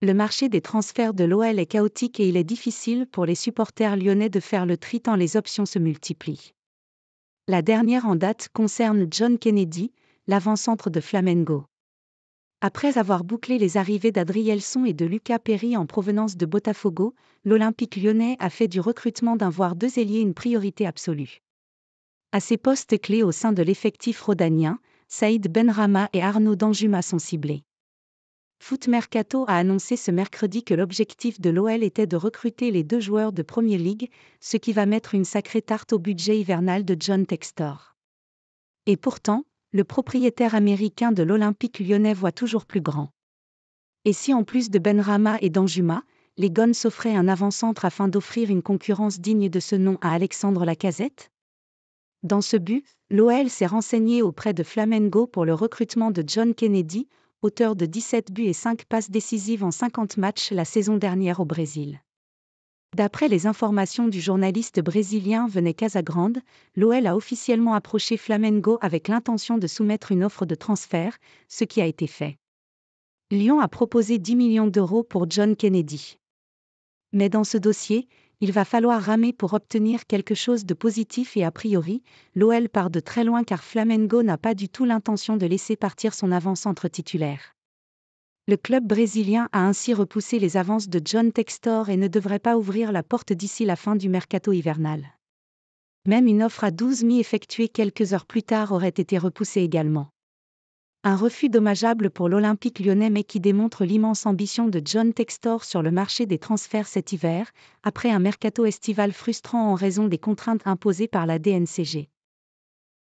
Le marché des transferts de l'OL est chaotique et il est difficile pour les supporters lyonnais de faire le tri tant les options se multiplient. La dernière en date concerne John Kennedy, l'avant-centre de Flamengo. Après avoir bouclé les arrivées d'Adrielson et de Lucas Perry en provenance de Botafogo, l'Olympique lyonnais a fait du recrutement d'un voire deux ailiers une priorité absolue. À ses postes clés au sein de l'effectif rodanien, Saïd Benrama et Arnaud Danjuma sont ciblés. Foot Mercato a annoncé ce mercredi que l'objectif de l'OL était de recruter les deux joueurs de Premier League, ce qui va mettre une sacrée tarte au budget hivernal de John Textor. Et pourtant, le propriétaire américain de l'Olympique lyonnais voit toujours plus grand. Et si en plus de Benrama et d'Anjuma, les Gones s'offraient un avant-centre afin d'offrir une concurrence digne de ce nom à Alexandre Lacazette Dans ce but, l'OL s'est renseigné auprès de Flamengo pour le recrutement de John Kennedy, auteur de 17 buts et 5 passes décisives en 50 matchs la saison dernière au Brésil. D'après les informations du journaliste brésilien Venet Casagrande, l'OL a officiellement approché Flamengo avec l'intention de soumettre une offre de transfert, ce qui a été fait. Lyon a proposé 10 millions d'euros pour John Kennedy. Mais dans ce dossier, il va falloir ramer pour obtenir quelque chose de positif et a priori, l'OL part de très loin car Flamengo n'a pas du tout l'intention de laisser partir son avance entre titulaires. Le club brésilien a ainsi repoussé les avances de John Textor et ne devrait pas ouvrir la porte d'ici la fin du mercato hivernal. Même une offre à 12 mi effectuée quelques heures plus tard aurait été repoussée également. Un refus dommageable pour l'Olympique lyonnais mais qui démontre l'immense ambition de John Textor sur le marché des transferts cet hiver, après un mercato estival frustrant en raison des contraintes imposées par la DNCG.